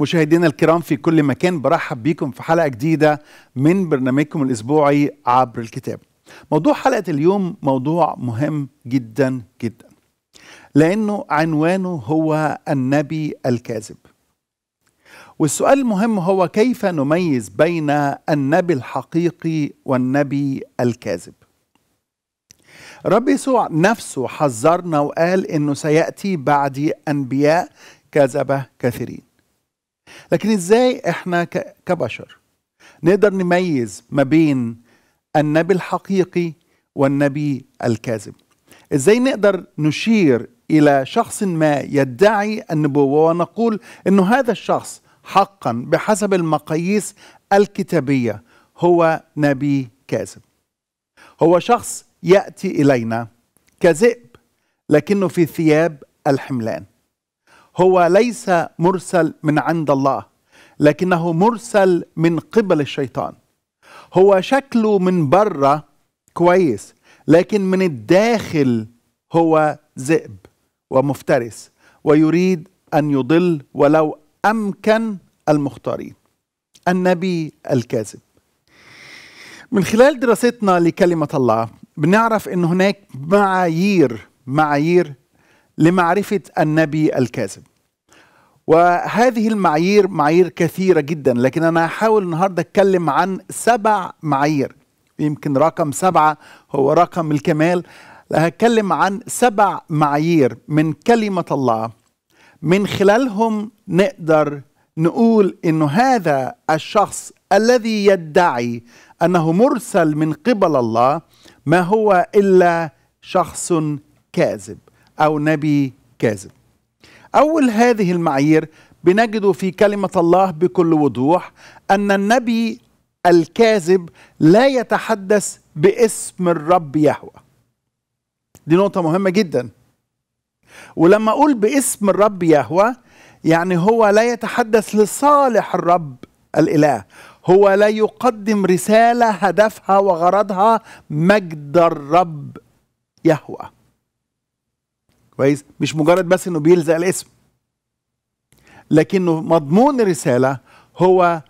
مشاهدينا الكرام في كل مكان برحب بيكم في حلقة جديدة من برنامجكم الأسبوعي عبر الكتاب موضوع حلقة اليوم موضوع مهم جدا جدا لأنه عنوانه هو النبي الكاذب والسؤال المهم هو كيف نميز بين النبي الحقيقي والنبي الكاذب رب يسوع نفسه حذرنا وقال انه سياتي بعد انبياء كذبه كثيرين لكن ازاي احنا كبشر نقدر نميز ما بين النبي الحقيقي والنبي الكاذب ازاي نقدر نشير الى شخص ما يدعي النبوه ونقول انه هذا الشخص حقا بحسب المقاييس الكتابيه هو نبي كاذب هو شخص ياتي الينا كذئب لكنه في ثياب الحملان هو ليس مرسل من عند الله لكنه مرسل من قبل الشيطان هو شكله من بره كويس لكن من الداخل هو ذئب ومفترس ويريد ان يضل ولو امكن المختارين النبي الكاذب من خلال دراستنا لكلمه الله بنعرف ان هناك معايير معايير لمعرفه النبي الكاذب وهذه المعايير معايير كثيرة جدا لكن أنا هحاول النهاردة أتكلم عن سبع معايير يمكن رقم سبعة هو رقم الكمال هتكلم عن سبع معايير من كلمة الله من خلالهم نقدر نقول انه هذا الشخص الذي يدعي انه مرسل من قبل الله ما هو الا شخص كاذب او نبي كاذب أول هذه المعايير بنجد في كلمة الله بكل وضوح أن النبي الكاذب لا يتحدث باسم الرب يهوى دي نقطة مهمة جدا ولما أقول باسم الرب يهوى يعني هو لا يتحدث لصالح الرب الإله هو لا يقدم رسالة هدفها وغرضها مجد الرب يهوه كويس مش مجرد بس انه بيلزق الاسم لكنه مضمون الرساله هو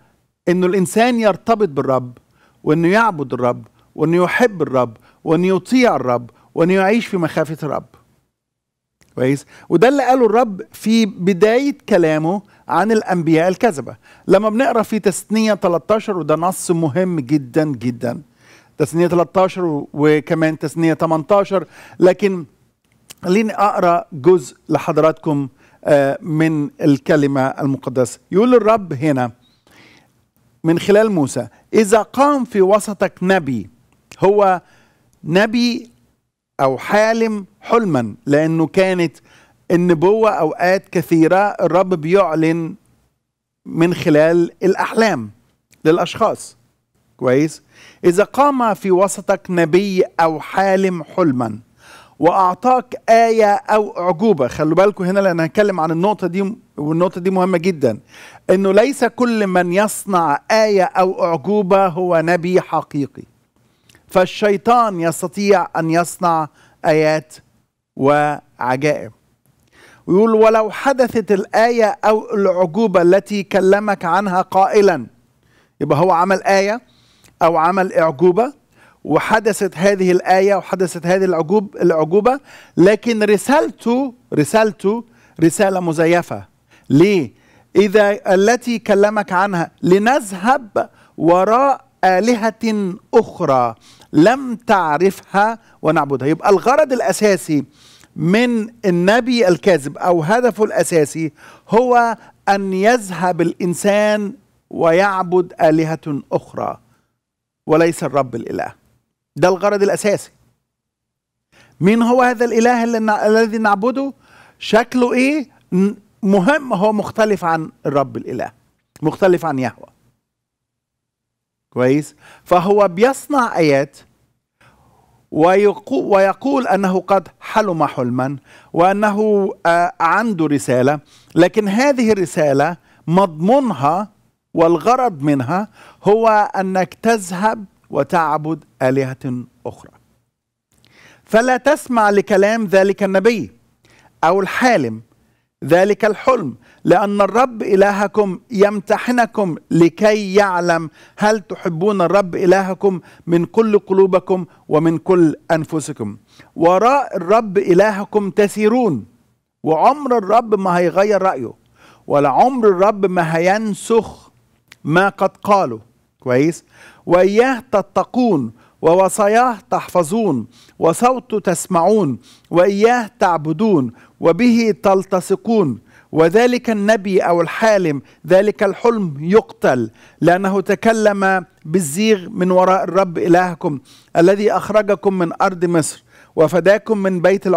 انه الانسان يرتبط بالرب وانه يعبد الرب وانه يحب الرب وانه يطيع الرب وانه يعيش في مخافه الرب كويس وده اللي قاله الرب في بدايه كلامه عن الانبياء الكذبه لما بنقرا في تثنيه 13 وده نص مهم جدا جدا تثنيه 13 وكمان تثنيه 18 لكن خليني اقرا جزء لحضراتكم آه، من الكلمه المقدسه يقول الرب هنا من خلال موسى اذا قام في وسطك نبي هو نبي او حالم حلما لانه كانت النبوه اوقات كثيره الرب بيعلن من خلال الاحلام للاشخاص كويس اذا قام في وسطك نبي او حالم حلما واعطاك ايه او اعجوبه خلوا بالكم هنا لان هنتكلم عن النقطه دي والنقطه دي مهمه جدا انه ليس كل من يصنع ايه او اعجوبه هو نبي حقيقي فالشيطان يستطيع ان يصنع ايات وعجائب ويقول ولو حدثت الايه او العجوبه التي كلمك عنها قائلا يبقى هو عمل ايه او عمل اعجوبه وحدثت هذه الآية وحدثت هذه العجوب العجوبة لكن رسالته رسالته رسالة مزيفة ليه؟ إذا التي كلمك عنها لنذهب وراء آلهة أخرى لم تعرفها ونعبدها يبقى الغرض الأساسي من النبي الكاذب أو هدفه الأساسي هو أن يذهب الإنسان ويعبد آلهة أخرى وليس الرب الإله ده الغرض الأساسي مين هو هذا الإله الذي نعبده شكله إيه مهم هو مختلف عن الرب الإله مختلف عن يهوه كويس فهو بيصنع آيات ويقول أنه قد حلم حلما وأنه آه، عنده رسالة لكن هذه الرسالة مضمونها والغرض منها هو أنك تذهب وتعبد آلهة أخرى فلا تسمع لكلام ذلك النبي أو الحالم ذلك الحلم لأن الرب إلهكم يمتحنكم لكي يعلم هل تحبون الرب إلهكم من كل قلوبكم ومن كل أنفسكم وراء الرب إلهكم تسيرون وعمر الرب ما هيغير رأيه ولا عمر الرب ما هينسخ ما قد قاله كويس وإياه تتقون ووصاياه تحفظون وصوته تسمعون وإياه تعبدون وبه تلتصقون وذلك النبي أو الحالم ذلك الحلم يقتل لأنه تكلم بالزيغ من وراء الرب إلهكم الذي أخرجكم من أرض مصر وفداكم من بيت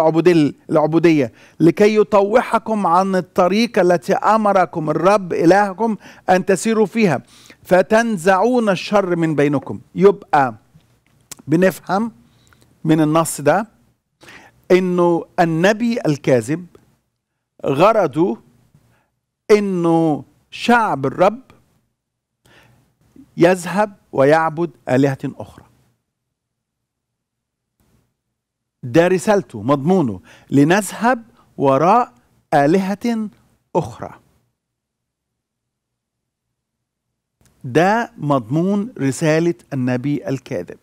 العبودية لكي يطوحكم عن الطريق التي أمركم الرب إلهكم أن تسيروا فيها فتنزعون الشر من بينكم يبقى بنفهم من النص ده انه النبي الكاذب غرضه انه شعب الرب يذهب ويعبد آلهة أخرى ده رسالته مضمونه لنذهب وراء آلهة أخرى ده مضمون رسالة النبي الكاذب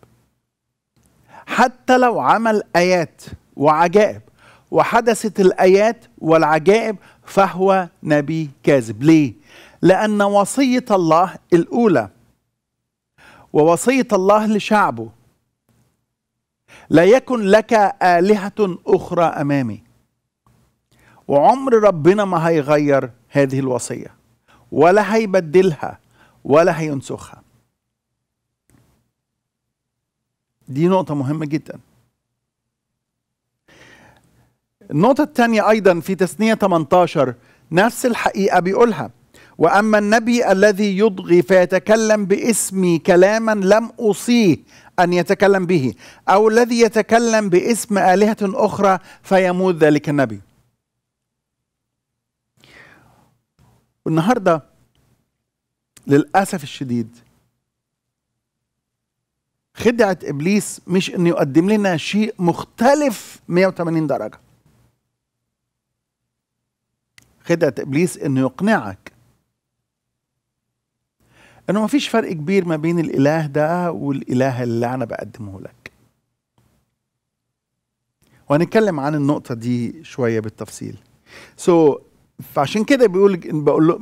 حتى لو عمل آيات وعجائب وحدثت الآيات والعجائب فهو نبي كاذب ليه؟ لأن وصية الله الأولى ووصية الله لشعبه لا يكن لك آلهة أخرى أمامي وعمر ربنا ما هيغير هذه الوصية ولا هيبدلها ولا هينسخها دي نقطة مهمة جدا النقطة الثانية أيضا في تسنية 18 نفس الحقيقة بيقولها وأما النبي الذي يضغي فيتكلم باسمي كلاما لم أوصيه أن يتكلم به أو الذي يتكلم باسم آلهة أخرى فيموت ذلك النبي النهارده للأسف الشديد خدعة إبليس مش أنه يقدم لنا شيء مختلف 180 درجة خدعة إبليس أنه يقنعك أنه ما فيش فرق كبير ما بين الإله ده والإله اللي أنا بقدمه لك وهنتكلم عن النقطة دي شوية بالتفصيل سو so, فعشان كده بيقول بقول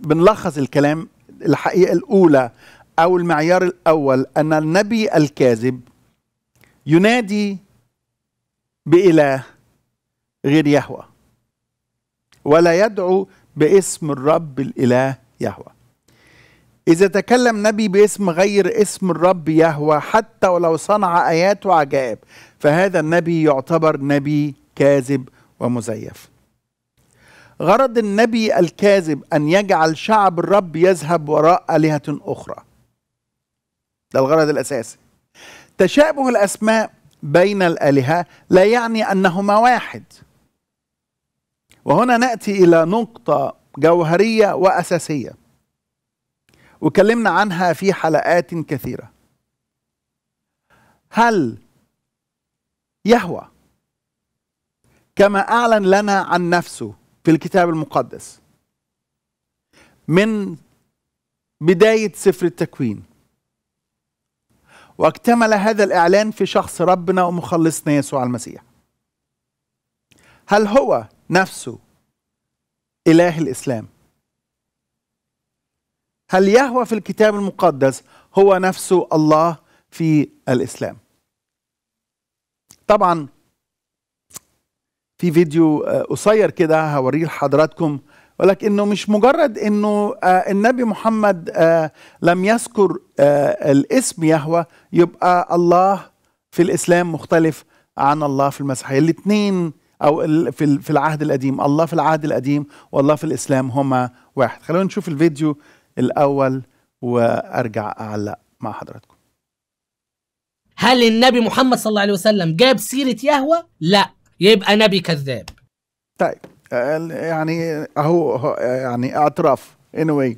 بنلخص الكلام الحقيقة الأولى أو المعيار الأول أن النبي الكاذب ينادي بإله غير يهوى ولا يدعو باسم الرب الإله يهوى إذا تكلم نبي باسم غير اسم الرب يهوى حتى ولو صنع آيات وعجائب فهذا النبي يعتبر نبي كاذب ومزيف غرض النبي الكاذب أن يجعل شعب الرب يذهب وراء آلهة أخرى ده الغرض الأساسي تشابه الأسماء بين الآلهة لا يعني أنهما واحد وهنا نأتي إلى نقطة جوهرية وأساسية وكلمنا عنها في حلقات كثيرة هل يهوى كما أعلن لنا عن نفسه في الكتاب المقدس من بداية سفر التكوين واكتمل هذا الإعلان في شخص ربنا ومخلصنا يسوع المسيح هل هو نفسه إله الإسلام؟ هل يهوى في الكتاب المقدس هو نفسه الله في الإسلام؟ طبعا في فيديو آه، قصير كده هوريه لحضراتكم ولكنه مش مجرد انه آه، النبي محمد آه، لم يذكر الاسم يهوى يبقى الله في الاسلام مختلف عن الله في المسيحيه الاثنين او في العهد القديم الله في العهد القديم والله في الاسلام هما واحد خلونا نشوف الفيديو الاول وارجع اعلق مع حضراتكم هل النبي محمد صلى الله عليه وسلم جاب سيره يهوى لا يبقى نبي كذاب طيب يعني اهو يعني اعتراف anyway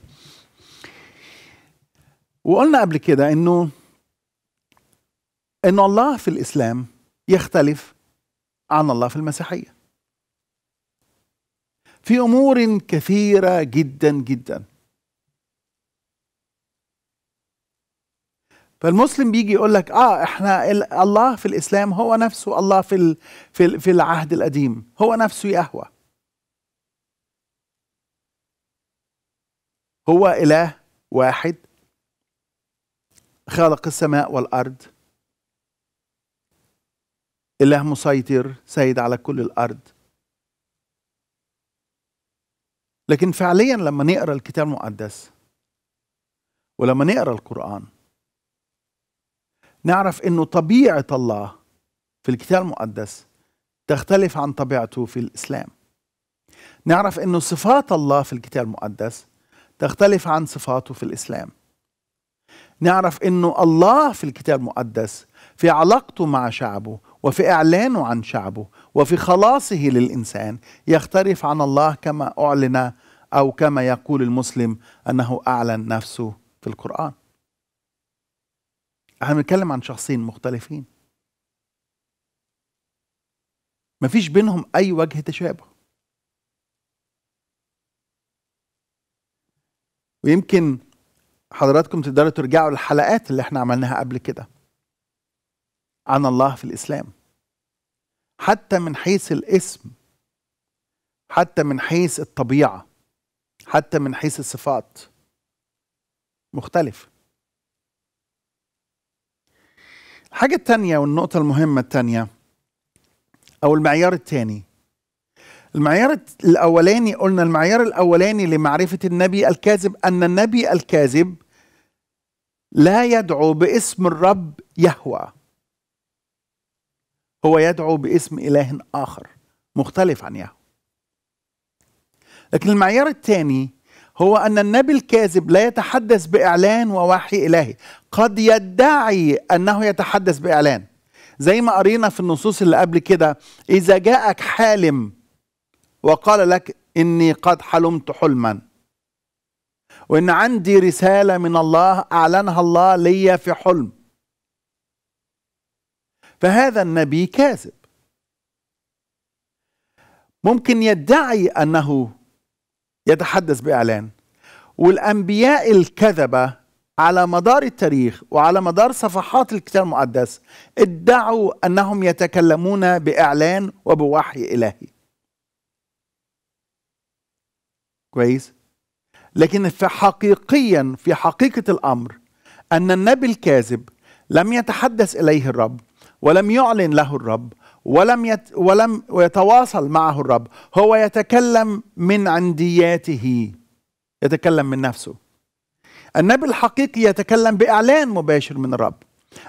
وقلنا قبل كده انه انه الله في الاسلام يختلف عن الله في المسيحيه في امور كثيره جدا جدا فالمسلم بيجي يقول لك اه احنا الله في الاسلام هو نفسه الله في في في العهد القديم هو نفسه يهوى هو اله واحد خالق السماء والارض اله مسيطر سيد على كل الارض لكن فعليا لما نقرا الكتاب المقدس ولما نقرا القران نعرف انه طبيعه الله في الكتاب المقدس تختلف عن طبيعته في الاسلام نعرف انه صفات الله في الكتاب المقدس تختلف عن صفاته في الاسلام نعرف انه الله في الكتاب المقدس في علاقته مع شعبه وفي اعلانه عن شعبه وفي خلاصه للانسان يختلف عن الله كما اعلن او كما يقول المسلم انه اعلن نفسه في القران احنا بنتكلم عن شخصين مختلفين مفيش بينهم اي وجه تشابه ويمكن حضراتكم تقدروا ترجعوا للحلقات اللي احنا عملناها قبل كده عن الله في الاسلام حتى من حيث الاسم حتى من حيث الطبيعه حتى من حيث الصفات مختلف الحاجة التانية والنقطة المهمة التانية أو المعيار التاني المعيار الأولاني قلنا المعيار الأولاني لمعرفة النبي الكاذب أن النبي الكاذب لا يدعو باسم الرب يهوى هو يدعو باسم إله آخر مختلف عن يهوى لكن المعيار الثاني هو أن النبي الكاذب لا يتحدث بإعلان ووحي إلهي قد يدعي أنه يتحدث بإعلان زي ما قرينا في النصوص اللي قبل كده إذا جاءك حالم وقال لك إني قد حلمت حلما وإن عندي رسالة من الله أعلنها الله لي في حلم فهذا النبي كاذب ممكن يدعي أنه يتحدث باعلان والانبياء الكذبه على مدار التاريخ وعلى مدار صفحات الكتاب المقدس ادعوا انهم يتكلمون باعلان وبوحي الهي كويس لكن في حقيقيا في حقيقه الامر ان النبي الكاذب لم يتحدث اليه الرب ولم يعلن له الرب ولم يت ولم يتواصل معه الرب هو يتكلم من عندياته يتكلم من نفسه النبي الحقيقي يتكلم باعلان مباشر من الرب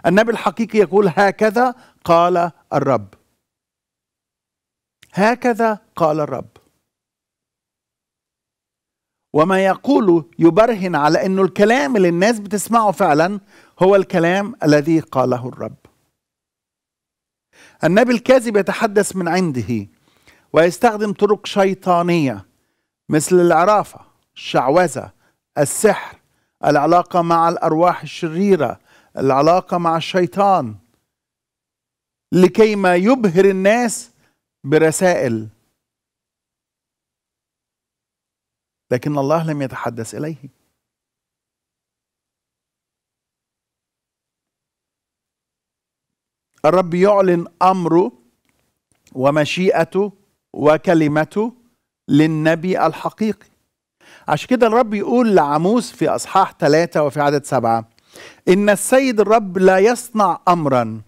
النبي الحقيقي يقول هكذا قال الرب هكذا قال الرب وما يقوله يبرهن على انه الكلام اللي الناس بتسمعه فعلا هو الكلام الذي قاله الرب النبي الكاذب يتحدث من عنده ويستخدم طرق شيطانية مثل العرافة الشعوذة السحر العلاقة مع الأرواح الشريرة العلاقة مع الشيطان لكيما يبهر الناس برسائل لكن الله لم يتحدث إليه الرب يعلن امره ومشيئته وكلمته للنبي الحقيقي عشان كده الرب يقول لعموس في اصحاح ثلاثة وفي عدد سبعة ان السيد الرب لا يصنع امرا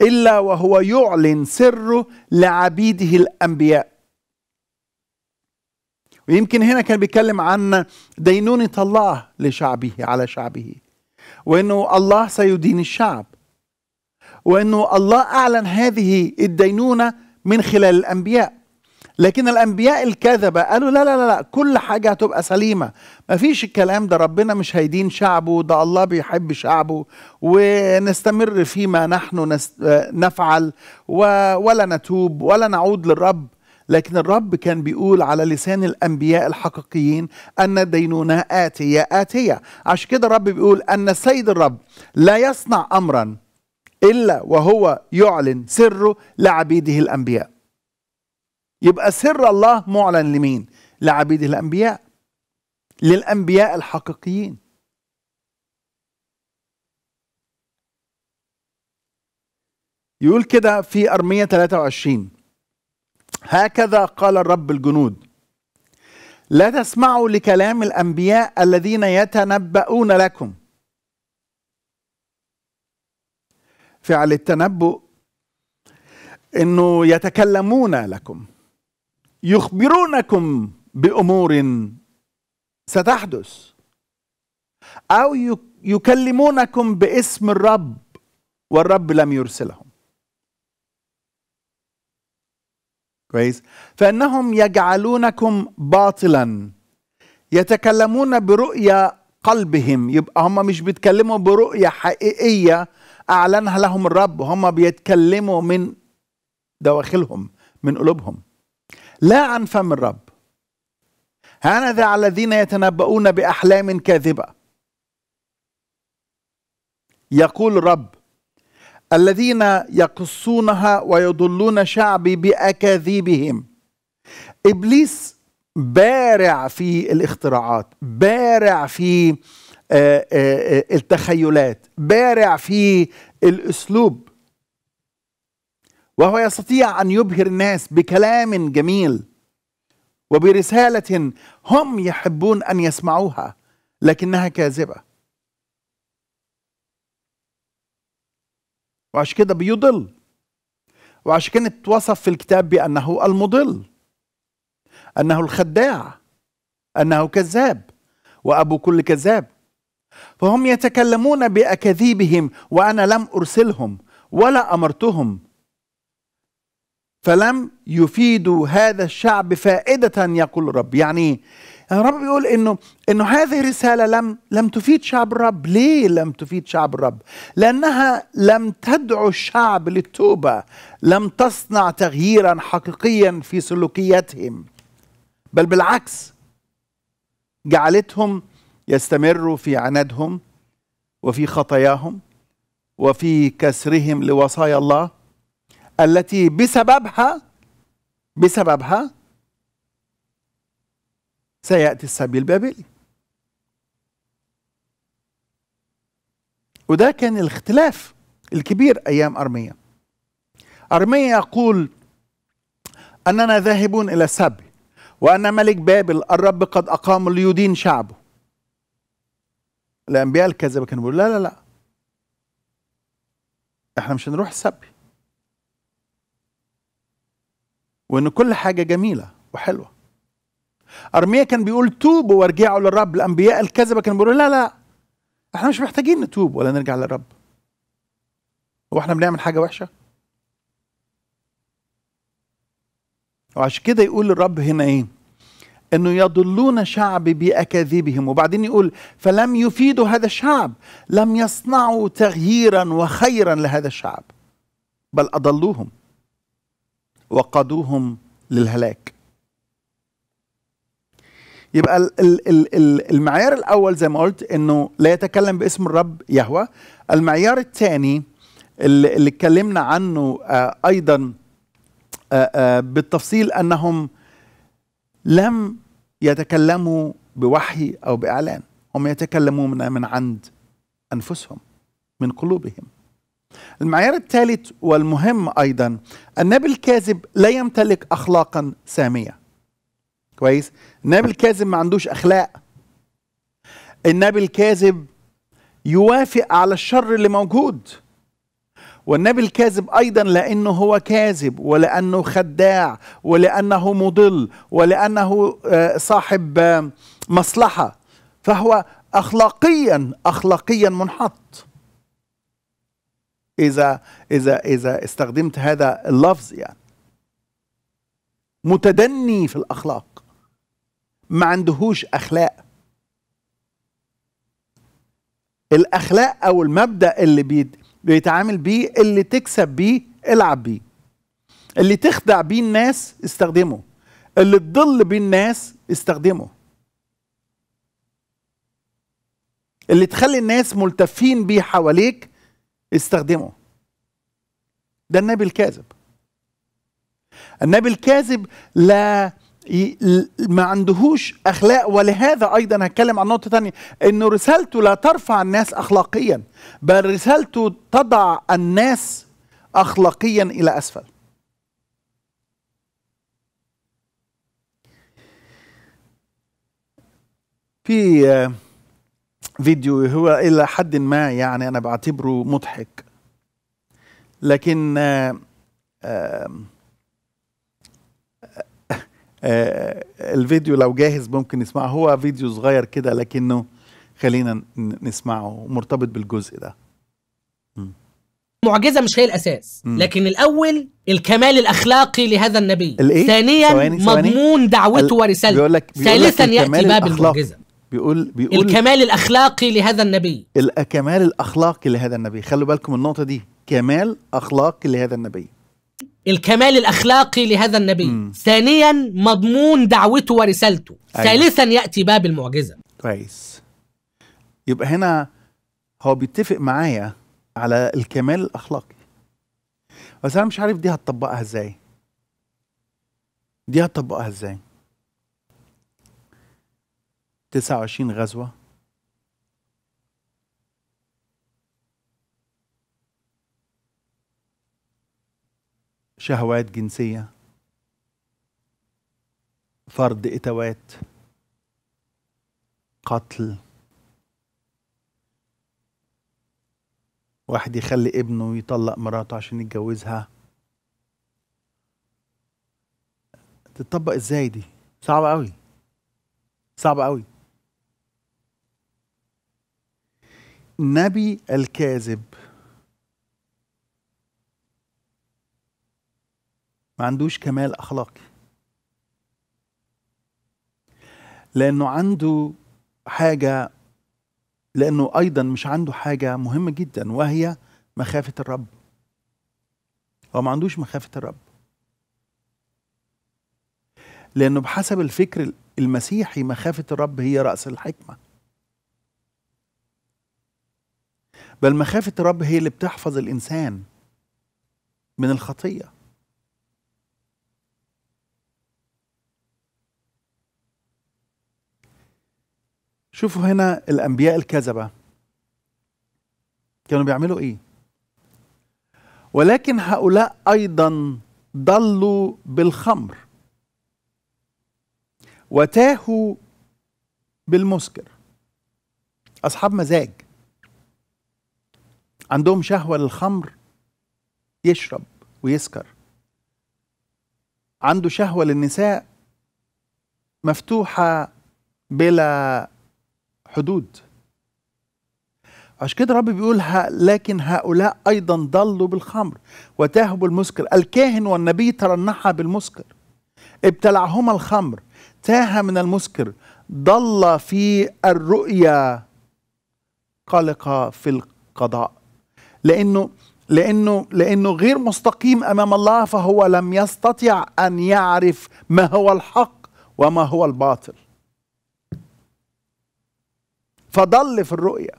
الا وهو يعلن سره لعبيده الانبياء ويمكن هنا كان بيتكلم عن دينونة الله لشعبه على شعبه وانه الله سيدين الشعب وانه الله اعلن هذه الدينونه من خلال الانبياء لكن الانبياء الكذبه قالوا لا لا لا, لا كل حاجه هتبقى سليمه ما فيش الكلام ده ربنا مش هيدين شعبه ده الله بيحب شعبه ونستمر فيما نحن نفعل ولا نتوب ولا نعود للرب لكن الرب كان بيقول على لسان الانبياء الحقيقيين ان الدينونه اتيه اتيه عشان كده الرب بيقول ان السيد الرب لا يصنع امرا إلا وهو يعلن سره لعبيده الأنبياء يبقى سر الله معلن لمين؟ لعبيده الأنبياء للأنبياء الحقيقيين يقول كده في أرمية 23 هكذا قال الرب الجنود لا تسمعوا لكلام الأنبياء الذين يتنبؤون لكم فعل التنبؤ انه يتكلمون لكم يخبرونكم بامور ستحدث او يكلمونكم باسم الرب والرب لم يرسلهم كويس فانهم يجعلونكم باطلا يتكلمون برؤيه قلبهم يبقى هم مش بيتكلموا برؤيه حقيقيه أعلنها لهم الرب وهم بيتكلموا من دواخلهم من قلوبهم لا عن فم الرب هانذا على الذين يتنبؤون بأحلام كاذبة يقول الرب الذين يقصونها ويضلون شعبي بأكاذيبهم إبليس بارع في الاختراعات بارع في آه، آه، آه، التخيلات بارع في الاسلوب وهو يستطيع ان يبهر الناس بكلام جميل وبرساله هم يحبون ان يسمعوها لكنها كاذبه وعشان كده بيضل وعشان كده اتوصف في الكتاب بأنه المضل أنه الخداع أنه كذاب وأبو كل كذاب فهم يتكلمون باكاذيبهم وانا لم ارسلهم ولا امرتهم فلم يفيدوا هذا الشعب فائدة يقول الرب يعني الرب يقول انه انه هذه الرسالة لم لم تفيد شعب الرب، ليه لم تفيد شعب الرب؟ لأنها لم تدعو الشعب للتوبة، لم تصنع تغييرا حقيقيا في سلوكياتهم بل بالعكس جعلتهم يستمروا في عنادهم وفي خطاياهم وفي كسرهم لوصايا الله التي بسببها بسببها سيأتي السبي البابلي وده كان الاختلاف الكبير أيام أرميا أرميا يقول أننا ذاهبون إلى السبي وأن ملك بابل الرب قد أقام ليدين شعبه الانبياء الكذبه كانوا بيقولوا لا لا لا احنا مش هنروح السبي وان كل حاجه جميله وحلوه ارميا كان بيقول توبوا وارجعوا للرب الانبياء الكذبه كانوا بيقولوا لا لا احنا مش محتاجين نتوب ولا نرجع للرب هو احنا بنعمل حاجه وحشه وعشان كده يقول الرب هنا ايه انه يضلون شعبي باكاذيبهم وبعدين يقول فلم يفيدوا هذا الشعب لم يصنعوا تغييرا وخيرا لهذا الشعب بل اضلوهم وقادوهم للهلاك يبقى المعيار الاول زي ما قلت انه لا يتكلم باسم الرب يهوى المعيار الثاني اللي اتكلمنا عنه آه، ايضا آه، آه، بالتفصيل انهم لم يتكلموا بوحي او باعلان هم يتكلمون من عند انفسهم من قلوبهم المعيار الثالث والمهم ايضا النبي الكاذب لا يمتلك اخلاقا ساميه كويس النبي الكاذب ما عندوش اخلاق النبي الكاذب يوافق على الشر اللي موجود والنبي الكاذب ايضا لانه هو كاذب ولانه خداع ولانه مضل ولانه آه، صاحب آه، مصلحه فهو اخلاقيا اخلاقيا منحط اذا اذا اذا استخدمت هذا اللفظ يعني متدني في الاخلاق ما عندهوش اخلاق الاخلاق او المبدا اللي بيد بيتعامل بيه اللي تكسب بيه العب بيه اللي تخدع بيه الناس استخدمه اللي تضل بيه الناس استخدمه اللي تخلي الناس ملتفين بيه حواليك استخدمه ده النبي الكاذب النبي الكاذب لا ما عندهوش اخلاق ولهذا ايضا هتكلم عن نقطه ثانيه انه رسالته لا ترفع الناس اخلاقيا بل رسالته تضع الناس اخلاقيا الى اسفل في فيديو هو الى حد ما يعني انا بعتبره مضحك لكن آه آه آه، الفيديو لو جاهز ممكن نسمعه هو فيديو صغير كده لكنه خلينا نسمعه مرتبط بالجزء ده معجزة مش هي الأساس مم. لكن الأول الكمال الأخلاقي لهذا النبي الإيه؟ ثانيا سواني. مضمون دعوته ال... ورسالته لك بيقول ثالثا يأتي باب المعجزة بيقول بيقول الكمال الأخلاقي لهذا النبي الكمال الأخلاقي لهذا النبي خلوا بالكم النقطة دي كمال أخلاقي لهذا النبي الكمال الاخلاقي لهذا النبي م. ثانيا مضمون دعوته ورسالته أيوة. ثالثا ياتي باب المعجزه كويس يبقى هنا هو بيتفق معايا على الكمال الاخلاقي بس انا مش عارف دي هتطبقها ازاي دي هتطبقها ازاي 29 غزوه شهوات جنسية فرض إتوات قتل واحد يخلي ابنه يطلق مراته عشان يتجوزها تتطبق ازاي دي صعبة قوي صعبة قوي النبي الكاذب ما عندوش كمال اخلاقي لانه عنده حاجه لانه ايضا مش عنده حاجه مهمه جدا وهي مخافه الرب هو ما عندوش مخافه الرب لانه بحسب الفكر المسيحي مخافه الرب هي راس الحكمه بل مخافه الرب هي اللي بتحفظ الانسان من الخطيه شوفوا هنا الأنبياء الكذبة كانوا بيعملوا إيه ولكن هؤلاء أيضا ضلوا بالخمر وتاهوا بالمسكر أصحاب مزاج عندهم شهوة للخمر يشرب ويسكر عنده شهوة للنساء مفتوحة بلا حدود عشان كده الرب بيقول لكن هؤلاء ايضا ضلوا بالخمر وتاهوا بالمسكر الكاهن والنبي ترنحا بالمسكر ابتلعهما الخمر تاه من المسكر ضل في الرؤيا قلق في القضاء لانه لانه لانه غير مستقيم امام الله فهو لم يستطع ان يعرف ما هو الحق وما هو الباطل فضل في الرؤية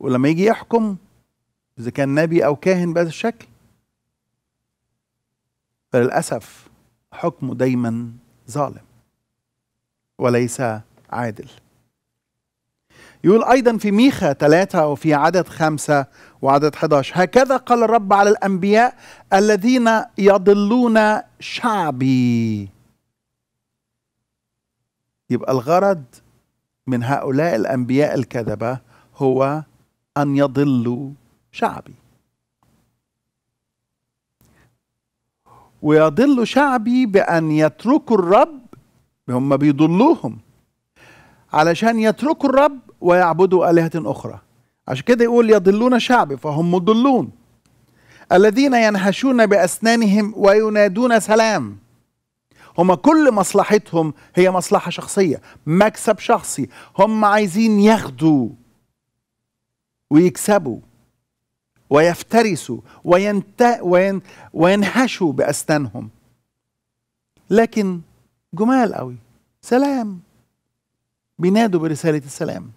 ولما يجي يحكم إذا كان نبي أو كاهن بهذا الشكل فللأسف حكمه دايما ظالم وليس عادل يقول أيضا في ميخا ثلاثة وفي عدد خمسة وعدد 11 هكذا قال الرب على الأنبياء الذين يضلون شعبي يبقى الغرض من هؤلاء الأنبياء الكذبة هو أن يضلوا شعبي ويضل شعبي بأن يتركوا الرب هم بيضلوهم علشان يتركوا الرب ويعبدوا آلهة أخرى عشان كده يقول يضلون شعبي فهم مضلون الذين ينهشون بأسنانهم وينادون سلام هم كل مصلحتهم هي مصلحة شخصية مكسب شخصي هم عايزين ياخدوا ويكسبوا ويفترسوا وينت... وين... وينهشوا بأسنانهم لكن جمال قوي سلام بينادوا برسالة السلام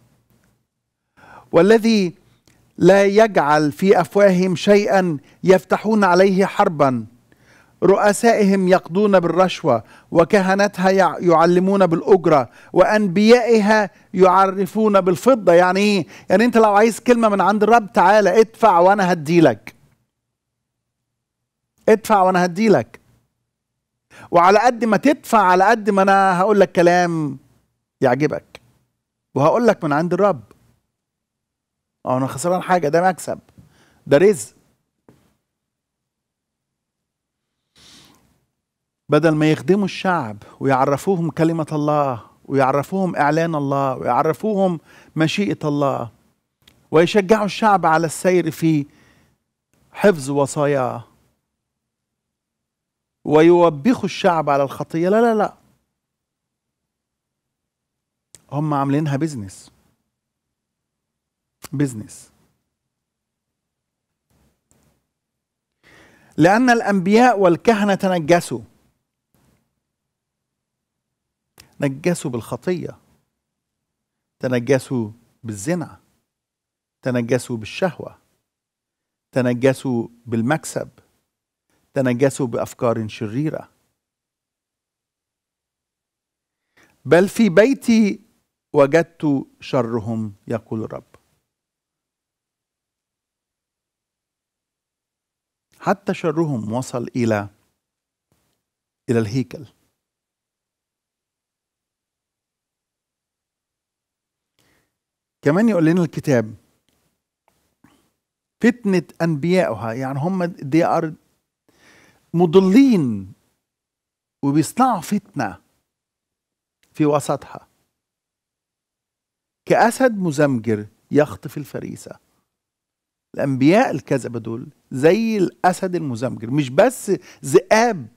والذي لا يجعل في أفواههم شيئا يفتحون عليه حربا رؤسائهم يقضون بالرشوة وكهنتها يعلمون بالأجرة وأنبيائها يعرفون بالفضة يعني إيه؟ يعني أنت لو عايز كلمة من عند الرب تعالى ادفع وأنا هديلك ادفع وأنا هديلك وعلى قد ما تدفع على قد ما أنا هقول لك كلام يعجبك وهقول لك من عند الرب أنا خسران حاجة ده مكسب ده رزق بدل ما يخدموا الشعب ويعرفوهم كلمة الله ويعرفوهم إعلان الله ويعرفوهم مشيئة الله ويشجعوا الشعب على السير في حفظ وصاياه ويوبخوا الشعب على الخطية لا لا لا هم عاملينها بيزنس بيزنس لأن الأنبياء والكهنة تنجسوا تنجسوا بالخطية تنجسوا بالزنا تنجسوا بالشهوة تنجسوا بالمكسب تنجسوا بأفكار شريرة بل في بيتي وجدت شرهم يقول الرب حتى شرهم وصل إلى إلى الهيكل كمان يقول لنا الكتاب فتنة أنبيائها يعني هم دي أر مضلين وبيصنعوا فتنة في وسطها كأسد مزمجر يخطف الفريسة الأنبياء الكذبة دول زي الأسد المزمجر مش بس ذئاب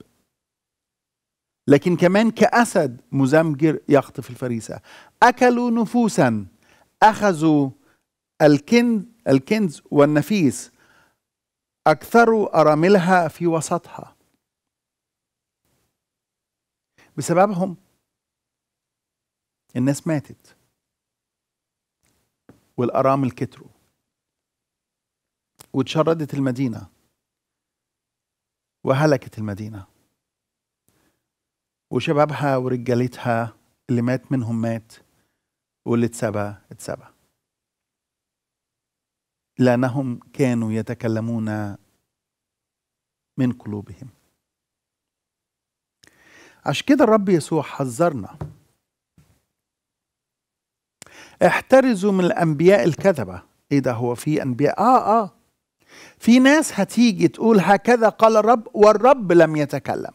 لكن كمان كأسد مزمجر يخطف الفريسة أكلوا نفوسا أخذوا الكنز, الكنز والنفيس أكثروا أراملها في وسطها بسببهم الناس ماتت والأرامل كتروا وتشردت المدينة وهلكت المدينة وشبابها ورجالتها اللي مات منهم مات واللي اتسبى اتسبى لأنهم كانوا يتكلمون من قلوبهم عشان كده الرب يسوع حذرنا احترزوا من الأنبياء الكذبة ايه ده هو في أنبياء اه اه في ناس هتيجي تقول هكذا قال الرب والرب لم يتكلم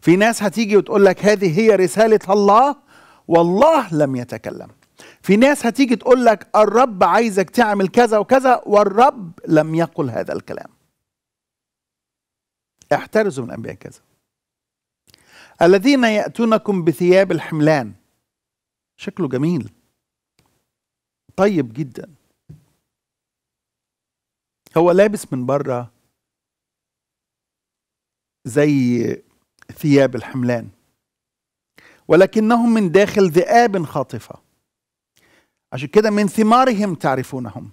في ناس هتيجي وتقول لك هذه هي رسالة الله والله لم يتكلم في ناس هتيجي تقول لك الرب عايزك تعمل كذا وكذا والرب لم يقل هذا الكلام احترزوا من الانبياء كذا الذين ياتونكم بثياب الحملان شكله جميل طيب جدا هو لابس من بره زي ثياب الحملان ولكنهم من داخل ذئاب خاطفة عشان كده من ثمارهم تعرفونهم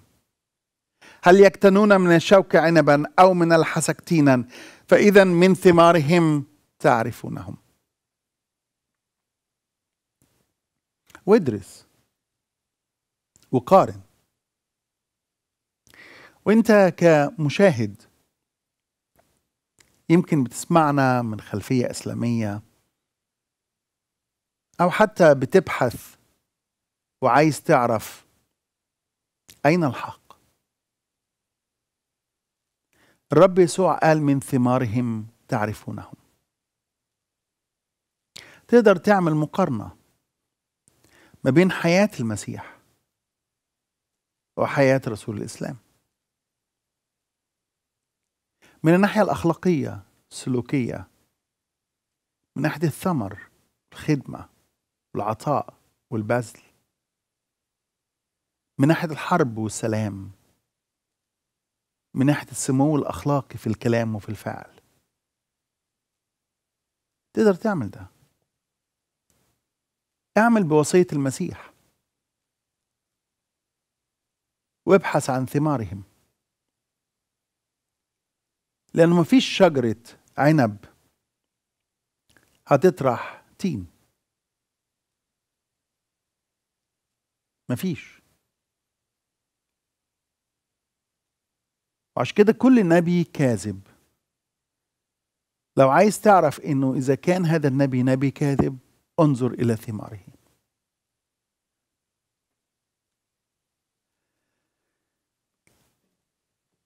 هل يكتنون من الشوك عنبا أو من الحسك تينا فإذا من ثمارهم تعرفونهم وادرس وقارن وانت كمشاهد يمكن بتسمعنا من خلفية إسلامية أو حتى بتبحث وعايز تعرف أين الحق الرب يسوع قال من ثمارهم تعرفونهم تقدر تعمل مقارنة ما بين حياة المسيح وحياة رسول الإسلام من الناحية الأخلاقية السلوكية من ناحية الثمر الخدمة والعطاء والبذل من ناحية الحرب والسلام من ناحية السمو الأخلاقي في الكلام وفي الفعل تقدر تعمل ده اعمل بوصية المسيح وابحث عن ثمارهم لأنه مفيش شجرة عنب هتطرح تين مفيش وعشان كده كل نبي كاذب لو عايز تعرف انه اذا كان هذا النبي نبي كاذب انظر الى ثماره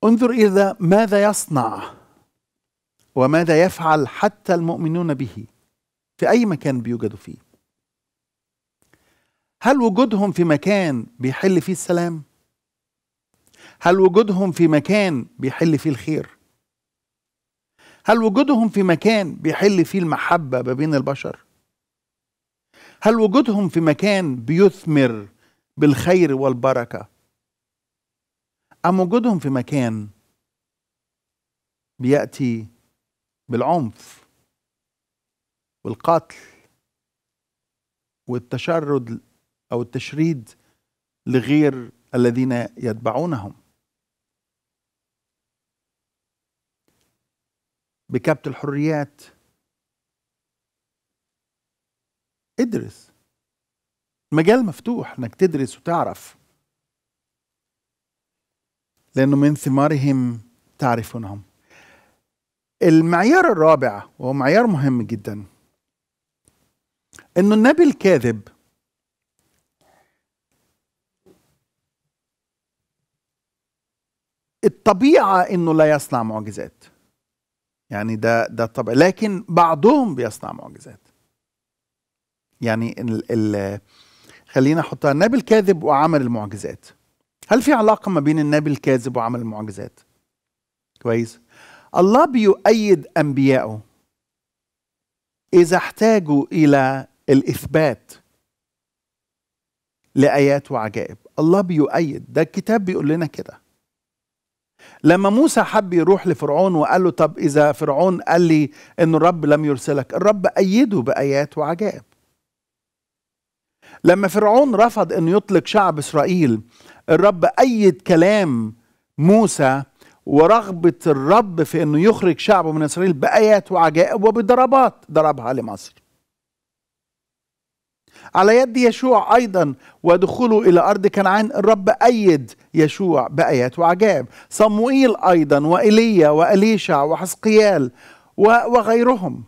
انظر الى ماذا يصنع وماذا يفعل حتى المؤمنون به في اي مكان بيوجدوا فيه هل وجودهم في مكان بيحل فيه السلام هل وجودهم في مكان بيحل فيه الخير هل وجودهم في مكان بيحل فيه المحبه ما بين البشر هل وجودهم في مكان بيثمر بالخير والبركه ام وجودهم في مكان بياتي بالعنف والقتل والتشرد او التشريد لغير الذين يتبعونهم بكبت الحريات ادرس المجال مفتوح انك تدرس وتعرف لانه من ثمارهم تعرفونهم المعيار الرابع وهو معيار مهم جدا انه النبي الكاذب الطبيعه انه لا يصنع معجزات يعني ده ده الطبيعي لكن بعضهم بيصنع معجزات يعني ال ال خلينا احطها النبي الكاذب وعمل المعجزات هل في علاقه ما بين النبي الكاذب وعمل المعجزات كويس الله بيؤيد انبيائه اذا احتاجوا الى الاثبات لايات وعجائب الله بيؤيد ده الكتاب بيقول لنا كده لما موسى حب يروح لفرعون وقال له طب إذا فرعون قال لي إن الرب لم يرسلك الرب أيده بآيات وعجائب لما فرعون رفض أن يطلق شعب إسرائيل الرب أيد كلام موسى ورغبة الرب في أنه يخرج شعبه من إسرائيل بآيات وعجائب وبضربات ضربها لمصر على يد يشوع أيضا ودخوله إلى أرض كنعان الرب أيد يشوع بآيات وعجائب صموئيل أيضا وإيليا وإليشع وحسقيال وغيرهم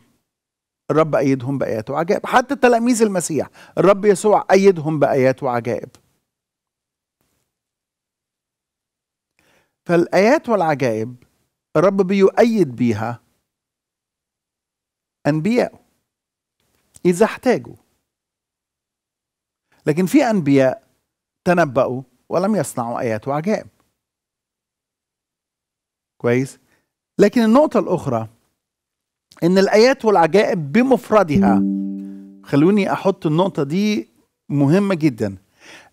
الرب أيدهم بآيات وعجائب حتى تلاميذ المسيح الرب يسوع أيدهم بآيات وعجائب فالآيات والعجائب الرب بيؤيد بيها أنبياء إذا احتاجوا لكن في أنبياء تنبأوا ولم يصنعوا آيات وعجائب كويس لكن النقطة الأخرى إن الآيات والعجائب بمفردها خلوني أحط النقطة دي مهمة جدا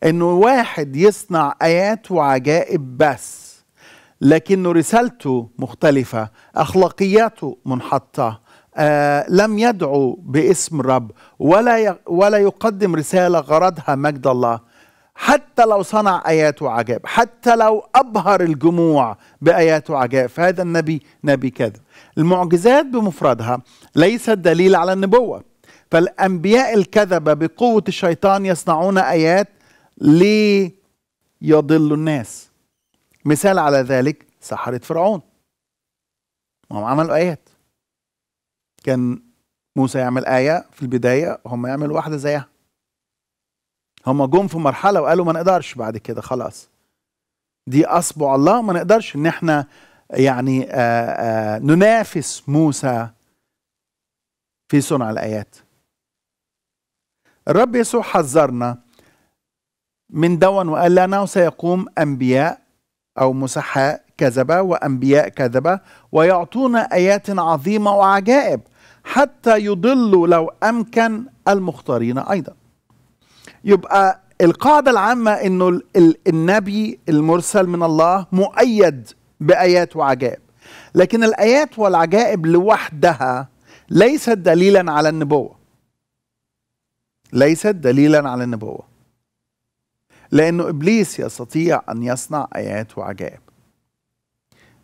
إنه واحد يصنع آيات وعجائب بس لكنه رسالته مختلفة أخلاقياته منحطة آه، لم يدعو باسم الرب ولا ولا يقدم رساله غرضها مجد الله حتى لو صنع ايات وعجائب حتى لو ابهر الجموع بايات وعجائب فهذا النبي نبي كذب المعجزات بمفردها ليست دليل على النبوه فالانبياء الكذبه بقوه الشيطان يصنعون ايات ليضلوا الناس مثال على ذلك سحره فرعون هم عملوا ايات كان موسى يعمل آية في البداية هم يعملوا واحدة زيها هم جم في مرحلة وقالوا ما نقدرش بعد كده خلاص دي أصبع الله ما نقدرش إن احنا يعني آآ آه، آآ آه، ننافس موسى في صنع الآيات الرب يسوع حذرنا من دون وقال لنا سيقوم أنبياء أو مسحاء كذبة وأنبياء كذبة ويعطونا آيات عظيمة وعجائب حتى يضلوا لو امكن المختارين ايضا يبقى القاعده العامه انه النبي المرسل من الله مؤيد بايات وعجائب لكن الايات والعجائب لوحدها ليست دليلا على النبوه ليست دليلا على النبوه لانه ابليس يستطيع ان يصنع ايات وعجائب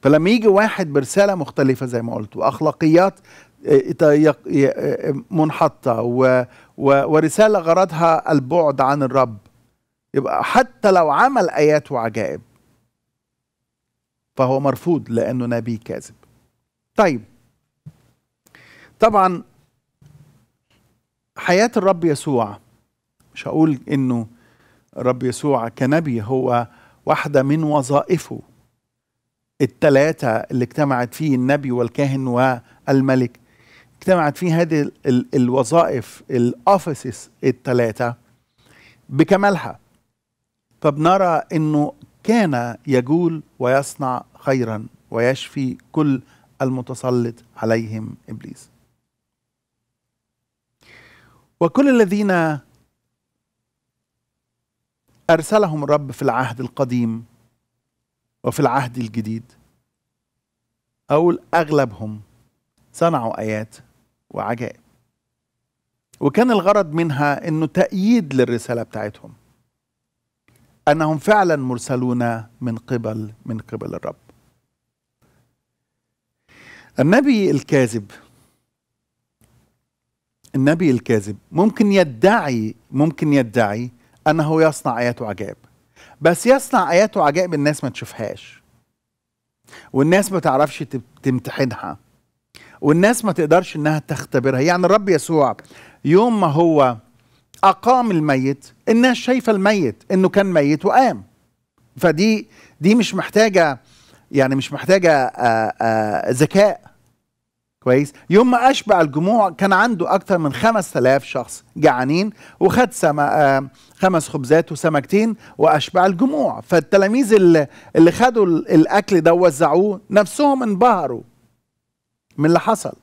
فلما يجي واحد برساله مختلفه زي ما قلت واخلاقيات منحطة ورسالة غرضها البعد عن الرب يبقى حتى لو عمل آيات وعجائب فهو مرفوض لأنه نبي كاذب طيب طبعا حياة الرب يسوع مش هقول إنه الرب يسوع كنبي هو واحدة من وظائفه التلاتة اللي اجتمعت فيه النبي والكاهن والملك اجتمعت فيه هذه الوظائف الأوفيسز الثلاثة بكمالها طب نرى أنه كان يجول ويصنع خيرا ويشفي كل المتسلط عليهم إبليس وكل الذين أرسلهم الرب في العهد القديم وفي العهد الجديد أقول أغلبهم صنعوا آيات وعجائب وكان الغرض منها انه تأييد للرسالة بتاعتهم انهم فعلا مرسلون من قبل من قبل الرب النبي الكاذب النبي الكاذب ممكن يدعي ممكن يدعي انه يصنع ايات وعجائب بس يصنع ايات وعجائب الناس ما تشوفهاش والناس ما تعرفش تمتحنها والناس ما تقدرش انها تختبرها يعني الرب يسوع يوم ما هو اقام الميت الناس شايفه الميت انه كان ميت وقام فدي دي مش محتاجه يعني مش محتاجه آه، آه، ذكاء كويس يوم ما اشبع الجموع كان عنده اكتر من خمس آلاف شخص جعانين وخد سما آه، خمس خبزات وسمكتين واشبع الجموع فالتلاميذ اللي, اللي خدوا الاكل ده ووزعوه نفسهم انبهروا من اللي حصل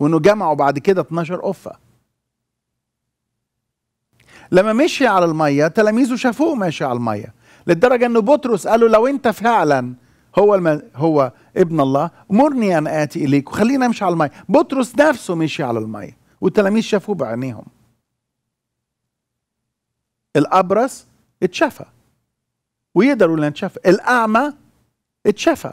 وانه جمعوا بعد كده 12 قفه لما مشي على الميه تلاميذه شافوه ماشي على الميه لدرجه انه بطرس قال له لو انت فعلا هو الم... هو ابن الله مرني ان اتي اليك وخلينا امشي على الميه بطرس نفسه مشي على الميه والتلاميذ شافوه بعينيهم الابرص اتشفى ويقدروا ان اتشفى الاعمى اتشفى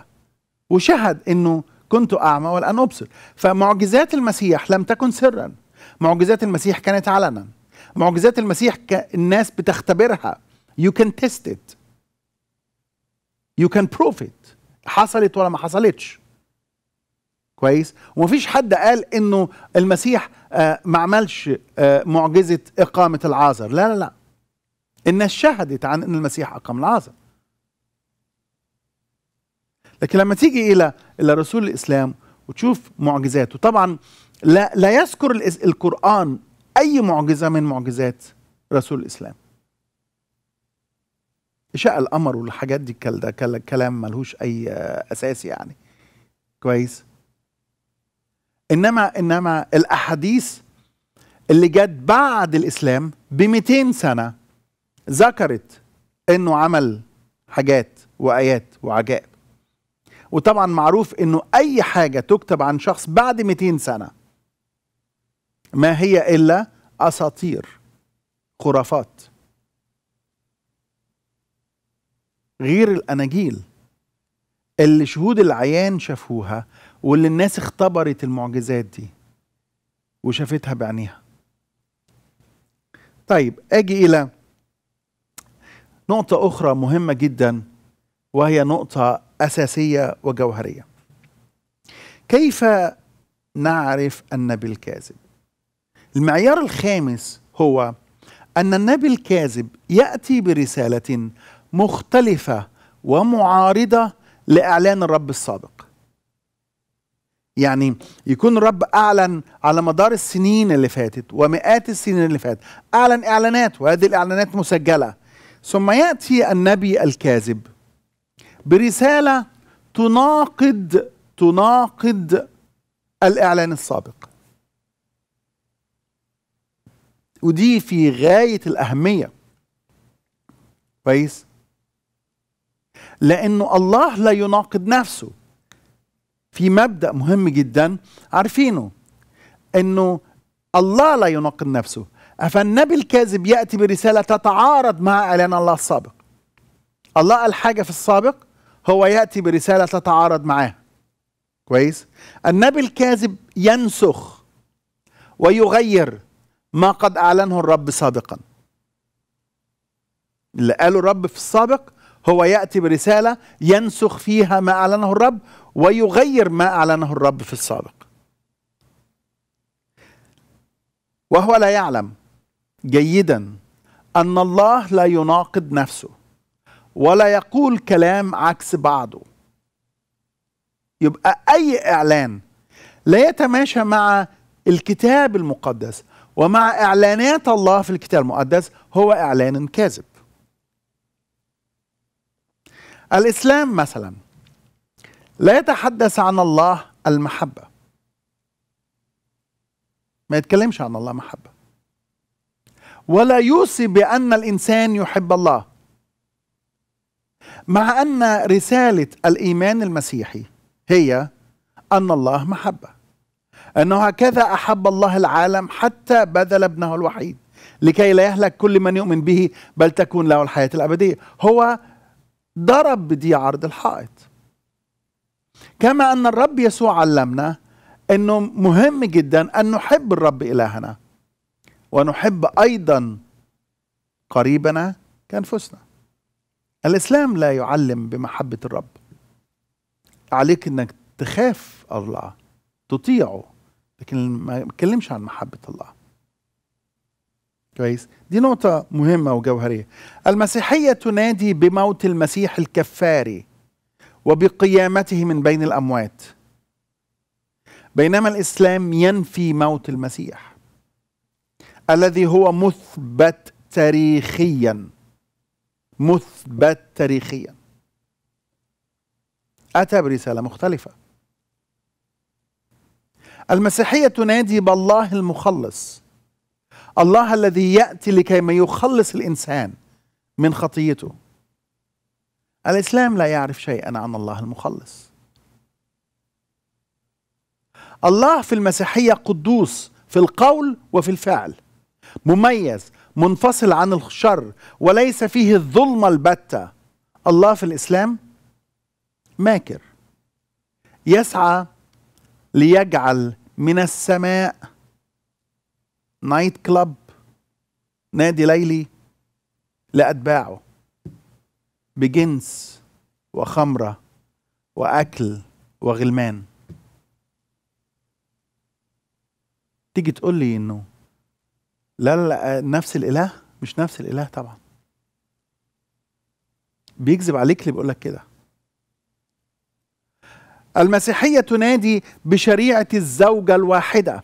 وشهد انه كنت أعمى والآن أبصر فمعجزات المسيح لم تكن سرا معجزات المسيح كانت علنا معجزات المسيح ك... الناس بتختبرها you can test it you can prove it حصلت ولا ما حصلتش كويس ومفيش حد قال انه المسيح آه، ما عملش آه، معجزه اقامه العازر لا لا لا الناس شهدت عن ان المسيح اقام العازر لكن لما تيجي الى الى رسول الاسلام وتشوف معجزاته طبعا لا لا يذكر القران اي معجزه من معجزات رسول الاسلام اشاء القمر والحاجات دي ده كلام ملهوش اي اساس يعني كويس انما انما الاحاديث اللي جت بعد الاسلام ب 200 سنه ذكرت انه عمل حاجات وايات وعجائب وطبعا معروف انه اي حاجه تكتب عن شخص بعد 200 سنه ما هي الا اساطير خرافات غير الاناجيل اللي شهود العيان شافوها واللي الناس اختبرت المعجزات دي وشافتها بعينيها طيب اجي الى نقطة أخرى مهمة جدا وهي نقطة اساسيه وجوهريه كيف نعرف النبي الكاذب المعيار الخامس هو ان النبي الكاذب ياتي برساله مختلفه ومعارضه لاعلان الرب الصادق يعني يكون الرب اعلن على مدار السنين اللي فاتت ومئات السنين اللي فاتت اعلن اعلانات وهذه الاعلانات مسجله ثم ياتي النبي الكاذب برسالة تناقض تناقض الإعلان السابق ودي في غاية الأهمية كويس لأنه الله لا يناقض نفسه في مبدأ مهم جدا عارفينه أنه الله لا يناقض نفسه افالنبي الكاذب يأتي برسالة تتعارض مع إعلان الله السابق الله قال حاجة في السابق هو ياتي برساله تتعارض معاه كويس النبي الكاذب ينسخ ويغير ما قد اعلنه الرب سابقا اللي قاله الرب في السابق هو ياتي برساله ينسخ فيها ما اعلنه الرب ويغير ما اعلنه الرب في السابق وهو لا يعلم جيدا ان الله لا يناقض نفسه ولا يقول كلام عكس بعضه يبقى أي إعلان لا يتماشى مع الكتاب المقدس ومع إعلانات الله في الكتاب المقدس هو إعلان كاذب الإسلام مثلا لا يتحدث عن الله المحبة ما يتكلمش عن الله محبة ولا يوصي بأن الإنسان يحب الله مع أن رسالة الإيمان المسيحي هي أن الله محبة أنه هكذا أحب الله العالم حتى بذل ابنه الوحيد لكي لا يهلك كل من يؤمن به بل تكون له الحياة الأبدية هو ضرب بدي عرض الحائط كما أن الرب يسوع علمنا أنه مهم جدا أن نحب الرب إلهنا ونحب أيضا قريبنا كأنفسنا الإسلام لا يعلم بمحبة الرب عليك أنك تخاف الله تطيعه لكن ما يتكلمش عن محبة الله كويس دي نقطة مهمة وجوهرية المسيحية تنادي بموت المسيح الكفاري وبقيامته من بين الأموات بينما الإسلام ينفي موت المسيح الذي هو مثبت تاريخيا مثبت تاريخيا أتى برسالة مختلفة المسيحية تنادي بالله المخلص الله الذي يأتي لكي ما يخلص الإنسان من خطيته الإسلام لا يعرف شيئا عن الله المخلص الله في المسيحية قدوس في القول وفي الفعل مميز منفصل عن الشر وليس فيه الظلمة البتة الله في الإسلام ماكر يسعى ليجعل من السماء نايت كلاب نادي ليلي لأتباعه بجنس وخمرة وأكل وغلمان تيجي تقول لي إنه لا لا آه، نفس الاله مش نفس الاله طبعا بيكذب عليك اللي بيقول لك كده المسيحيه تنادي بشريعه الزوجه الواحده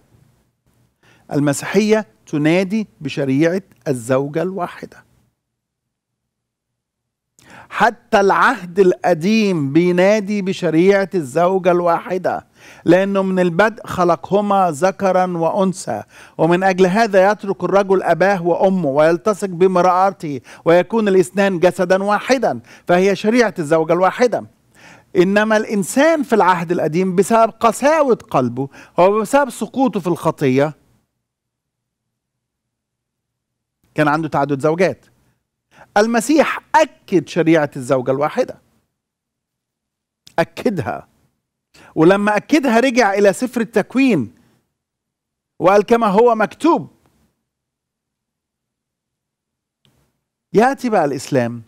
المسيحيه تنادي بشريعه الزوجه الواحده حتى العهد القديم بينادي بشريعة الزوجة الواحدة لأنه من البدء خلقهما ذكرا وأنثى ومن أجل هذا يترك الرجل أباه وأمه ويلتصق بامرأته ويكون الاثنان جسدا واحدا فهي شريعة الزوجة الواحدة انما الانسان في العهد القديم بسبب قساوه قلبه وبسبب سقوطه في الخطيه كان عنده تعدد زوجات المسيح أكد شريعة الزوجة الواحدة أكدها ولما أكدها رجع إلى سفر التكوين وقال كما هو مكتوب يأتي بقى الإسلام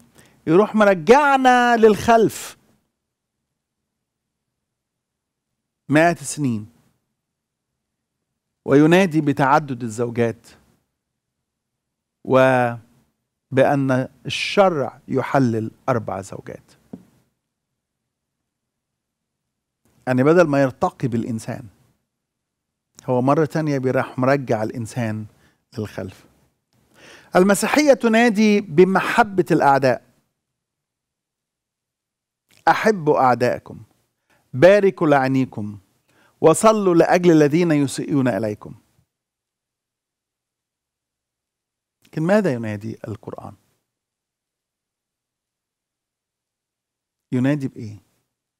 يروح مرجعنا للخلف مئات السنين وينادي بتعدد الزوجات و بأن الشرع يحلل أربع زوجات يعني بدل ما يرتقي بالإنسان هو مرة تانية بيرح مرجع الإنسان للخلف المسيحية تنادي بمحبة الأعداء أحبوا أعداءكم باركوا لعنيكم وصلوا لأجل الذين يسيئون إليكم لكن ماذا ينادي القرآن؟ ينادي بإيه؟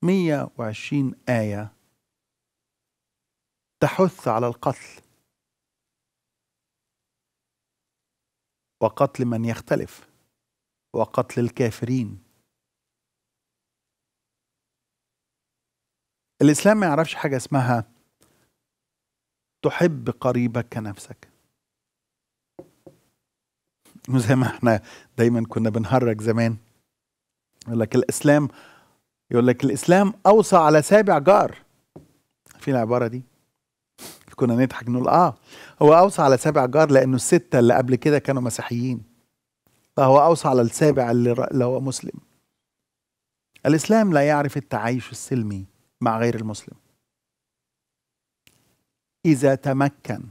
120 آية تحث على القتل وقتل من يختلف وقتل الكافرين الإسلام ما يعرفش حاجة اسمها تحب قريبك كنفسك زي ما احنا دايما كنا بنهرج زمان يقول لك الاسلام يقول لك الاسلام اوصى على سابع جار في العباره دي كنا نضحك نقول اه هو اوصى على سابع جار لانه السته اللي قبل كده كانوا مسيحيين فهو اوصى على السابع اللي هو مسلم الاسلام لا يعرف التعايش السلمي مع غير المسلم اذا تمكن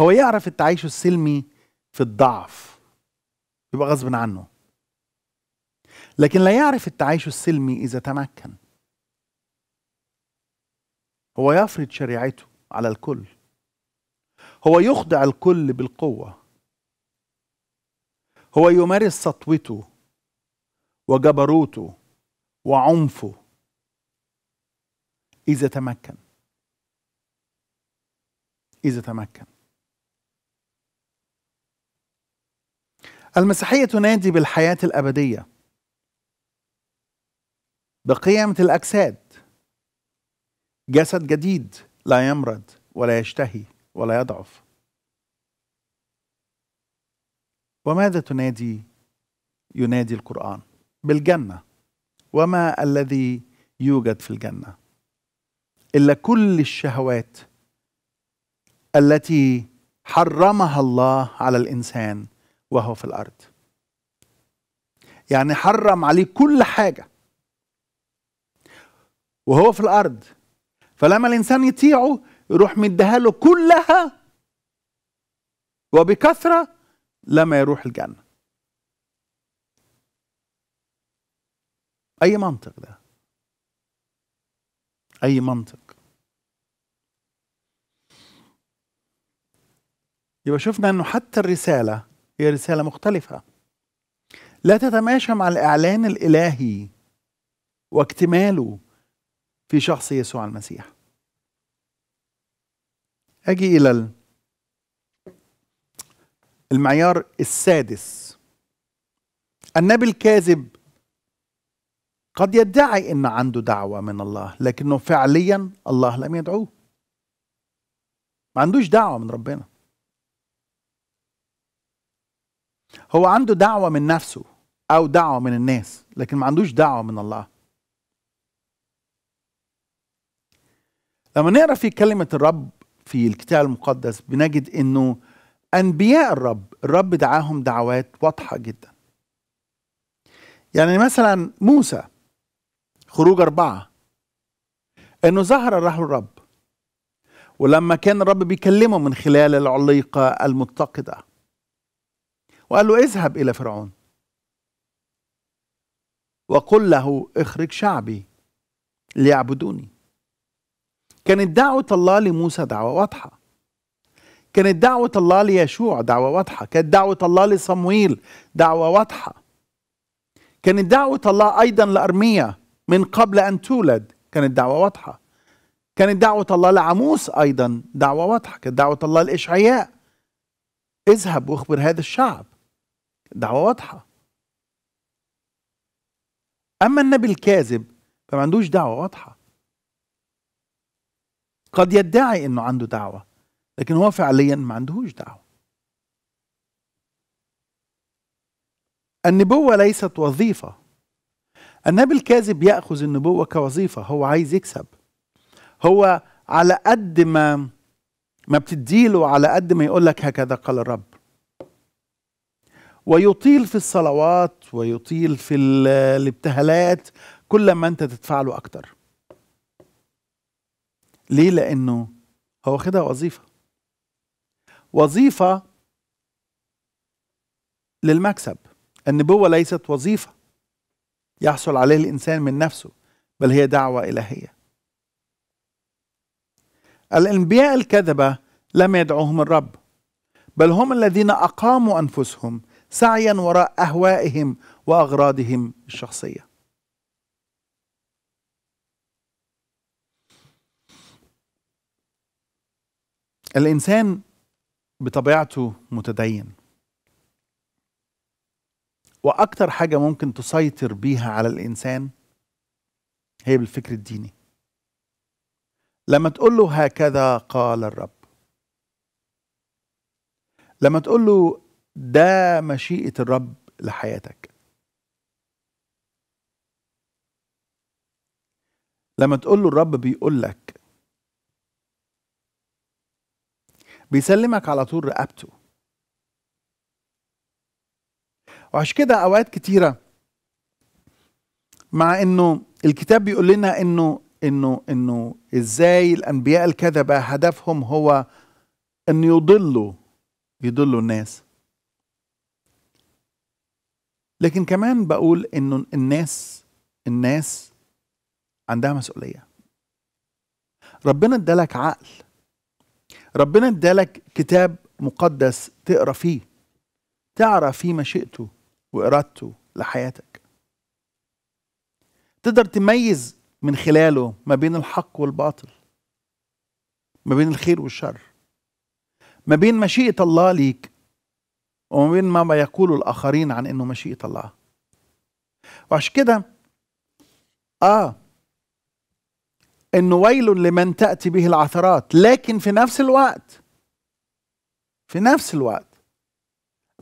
هو يعرف التعايش السلمي في الضعف يبقى غصب عنه لكن لا يعرف التعايش السلمي إذا تمكن هو يفرض شريعته على الكل هو يخضع الكل بالقوة هو يمارس سطوته وجبروته وعنفه إذا تمكن إذا تمكن المسيحية تنادي بالحياة الأبدية بقيمة الأجساد جسد جديد لا يمرض ولا يشتهي ولا يضعف وماذا تنادي ينادي القرآن بالجنة وما الذي يوجد في الجنة إلا كل الشهوات التي حرمها الله على الإنسان وهو في الارض يعني حرم عليه كل حاجه وهو في الارض فلما الانسان يطيعه يروح مديها له كلها وبكثره لما يروح الجنه اي منطق ده اي منطق يبقى شفنا انه حتى الرساله هي رسالة مختلفة لا تتماشى مع الإعلان الإلهي واكتماله في شخص يسوع المسيح أجي إلى المعيار السادس النبي الكاذب قد يدعي ان عنده دعوه من الله لكنه فعليا الله لم يدعوه ما عندوش دعوه من ربنا هو عنده دعوة من نفسه أو دعوة من الناس لكن ما عندوش دعوة من الله لما نقرا في كلمة الرب في الكتاب المقدس بنجد إنه أنبياء الرب الرب دعاهم دعوات واضحة جدا يعني مثلا موسى خروج أربعة إنه ظهر له الرب ولما كان الرب بيكلمه من خلال العليقة المتقدة وقال له اذهب إلى فرعون وقل له اخرج شعبي ليعبدوني كانت دعوة الله لموسى دعوة واضحة كانت دعوة الله ليشوع دعوة واضحة كانت دعوة الله لصمويل دعوة واضحة كانت دعوة الله أيضا لأرميا من قبل أن تولد كانت دعوة واضحة كانت دعوة الله لعموس أيضا دعوة واضحة كانت دعوة الله لإشعياء اذهب واخبر هذا الشعب دعوة واضحة أما النبي الكاذب فما عندوش دعوة واضحة قد يدعي أنه عنده دعوة لكن هو فعليا ما عندهوش دعوة النبوة ليست وظيفة النبي الكاذب يأخذ النبوة كوظيفة هو عايز يكسب هو على قد ما ما بتديله على قد ما يقول لك هكذا قال الرب ويطيل في الصلوات ويطيل في آه، الابتهالات كل ما انت تدفع له اكتر ليه لانه هو واخدها وظيفه وظيفه للمكسب النبوه ليست وظيفه يحصل عليه الانسان من نفسه بل هي دعوه الهيه الانبياء الكذبه لم يدعوهم الرب بل هم الذين اقاموا انفسهم سعيا وراء اهوائهم واغراضهم الشخصيه الانسان بطبيعته متدين واكتر حاجه ممكن تسيطر بيها على الانسان هي بالفكر الديني لما تقول له هكذا قال الرب لما تقول له ده مشيئة الرب لحياتك لما تقول له الرب بيقول لك بيسلمك على طول رقبته وعشان كده اوقات كتيره مع انه الكتاب بيقول لنا انه انه انه ازاي الانبياء الكذبه هدفهم هو ان يضلوا يضلوا الناس لكن كمان بقول انه الناس الناس عندها مسؤوليه ربنا ادالك عقل ربنا ادالك كتاب مقدس تقرا فيه تعرف فيه مشيئته وارادته لحياتك تقدر تميز من خلاله ما بين الحق والباطل ما بين الخير والشر ما بين مشيئة الله ليك ومن ما يقول الآخرين عن أنه مشيئة الله وعشان كده آه أنه ويل لمن تأتي به العثرات لكن في نفس الوقت في نفس الوقت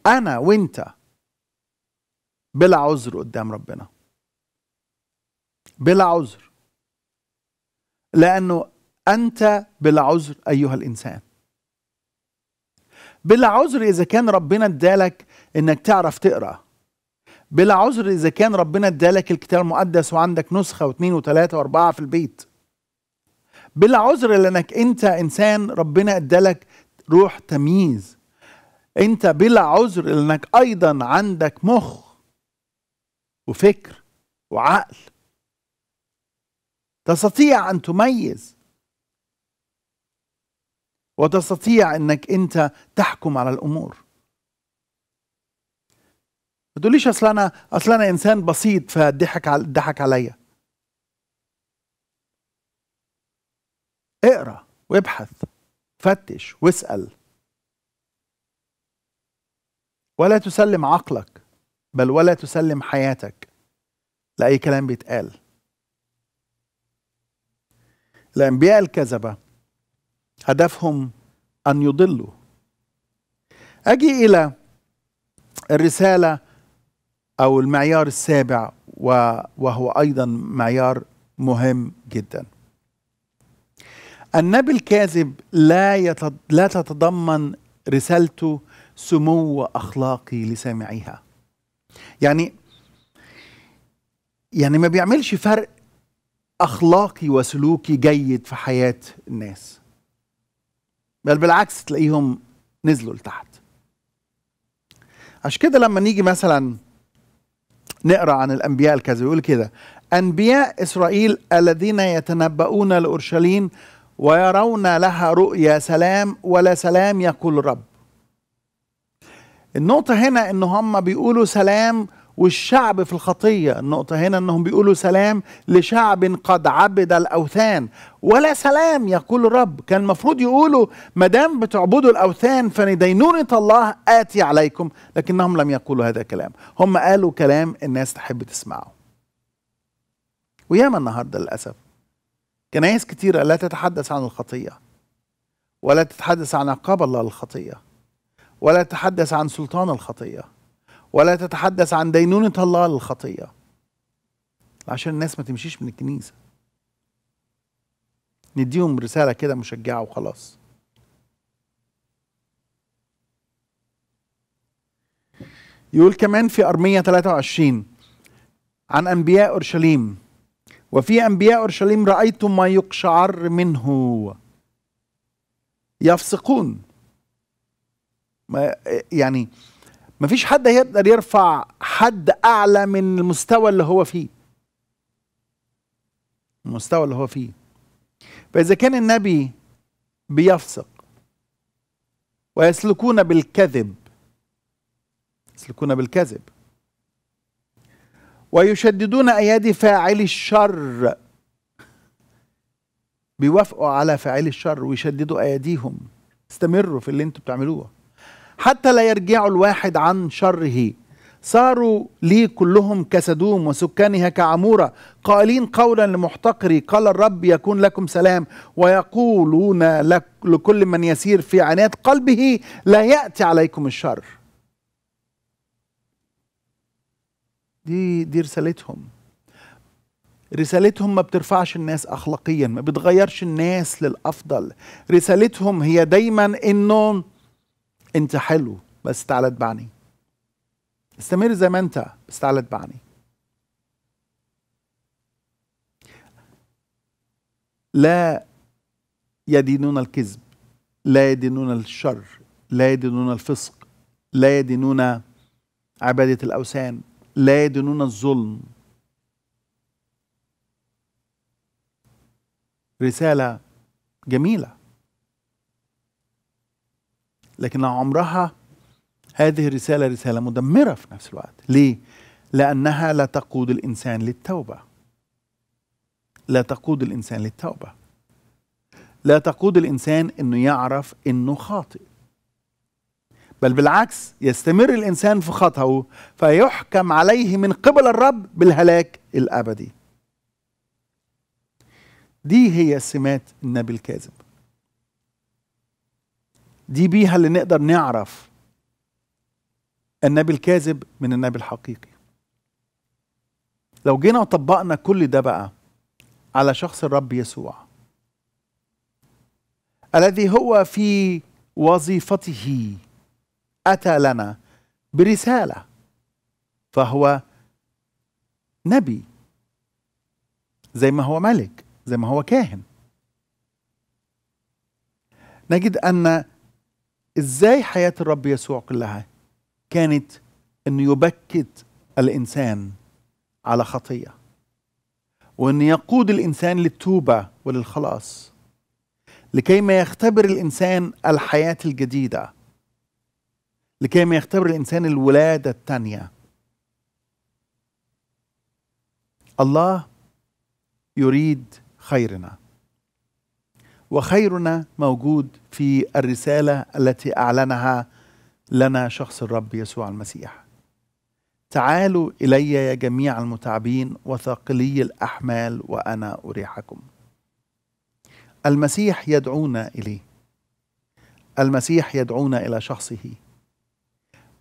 أنا وأنت بلا عذر قدام ربنا بلا عذر لأنه أنت بلا عذر أيها الإنسان بلا عذر اذا كان ربنا ادالك انك تعرف تقرا بلا عذر اذا كان ربنا ادالك الكتاب المقدس وعندك نسخه واثنين وثلاثه واربعه في البيت بلا عذر لانك انت انسان ربنا ادالك روح تمييز انت بلا عذر لانك ايضا عندك مخ وفكر وعقل تستطيع ان تميز وتستطيع انك انت تحكم على الامور ما تقوليش اصل انا اصل انا انسان بسيط فضحك ضحك عليا اقرا وابحث فتش واسال ولا تسلم عقلك بل ولا تسلم حياتك لاي كلام بيتقال الانبياء الكذبه هدفهم أن يضلوا أجي إلى الرسالة أو المعيار السابع وهو أيضا معيار مهم جدا النبي الكاذب لا, يتض... لا تتضمن رسالته سمو أخلاقي لسامعيها يعني يعني ما بيعملش فرق أخلاقي وسلوكي جيد في حياة الناس بل بالعكس تلاقيهم نزلوا لتحت عشان كده لما نيجي مثلا نقرا عن الانبياء الكذا يقول كده انبياء اسرائيل الذين يتنبؤون لاورشليم ويرون لها رؤيا سلام ولا سلام يقول الرب النقطة هنا ان هم بيقولوا سلام والشعب في الخطية النقطة هنا أنهم بيقولوا سلام لشعب قد عبد الأوثان ولا سلام يقول الرب كان المفروض يقولوا مدام بتعبدوا الأوثان فندينونة الله آتي عليكم لكنهم لم يقولوا هذا الكلام هم قالوا كلام الناس تحب تسمعه وياما النهاردة للأسف كنايس كتيرة لا تتحدث عن الخطية ولا تتحدث عن عقاب الله للخطية ولا تتحدث عن سلطان الخطيه ولا تتحدث عن دينونة الله للخطية عشان الناس ما تمشيش من الكنيسة نديهم رسالة كده مشجعة وخلاص يقول كمان في أرمية 23 عن أنبياء أورشليم وفي أنبياء أورشليم رأيت ما يقشعر منه يفسقون ما يعني ما فيش حد هيقدر يرفع حد اعلى من المستوى اللي هو فيه المستوى اللي هو فيه فاذا كان النبي بيفسق ويسلكون بالكذب يسلكون بالكذب ويشددون ايادي فاعلي الشر بيوافقوا على فاعلي الشر ويشددوا اياديهم استمروا في اللي انتوا بتعملوه حتى لا يرجع الواحد عن شره صاروا لي كلهم كسدوم وسكانها كعمورة قائلين قولا لمحتقري قال الرب يكون لكم سلام ويقولون لك لكل من يسير في عناد قلبه لا يأتي عليكم الشر دي دي رسالتهم رسالتهم ما بترفعش الناس أخلاقيا ما بتغيرش الناس للأفضل رسالتهم هي دايما إنه انت حلو بس تعالى اتبعني استمر زي ما انت بس تعالى اتبعني لا يدينون الكذب لا يدينون الشر لا يدينون الفسق لا يدينون عبادة الأوثان لا يدينون الظلم رسالة جميلة لكن عمرها هذه الرسالة رسالة مدمرة في نفس الوقت ليه؟ لأنها لا تقود الإنسان للتوبة لا تقود الإنسان للتوبة لا تقود الإنسان أنه يعرف أنه خاطئ بل بالعكس يستمر الإنسان في خطأه فيحكم عليه من قبل الرب بالهلاك الأبدي دي هي سمات النبي الكاذب دي بيها اللي نقدر نعرف النبي الكاذب من النبي الحقيقي لو جينا وطبقنا كل ده بقى على شخص الرب يسوع الذي هو في وظيفته اتى لنا برساله فهو نبي زي ما هو ملك زي ما هو كاهن نجد ان ازاي حياه الرب يسوع كلها كانت انه يبكت الانسان على خطيه وان يقود الانسان للتوبه وللخلاص لكي ما يختبر الانسان الحياه الجديده لكي ما يختبر الانسان الولاده الثانيه الله يريد خيرنا وخيرنا موجود في الرسالة التي أعلنها لنا شخص الرب يسوع المسيح تعالوا إلي يا جميع المتعبين وثاقلي الأحمال وأنا أريحكم المسيح يدعونا إليه المسيح يدعونا إلى شخصه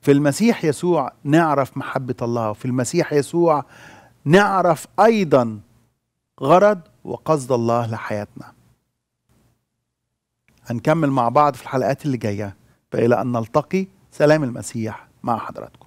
في المسيح يسوع نعرف محبة الله في المسيح يسوع نعرف أيضا غرض وقصد الله لحياتنا هنكمل مع بعض في الحلقات اللي جايه فإلى أن نلتقي سلام المسيح مع حضراتكم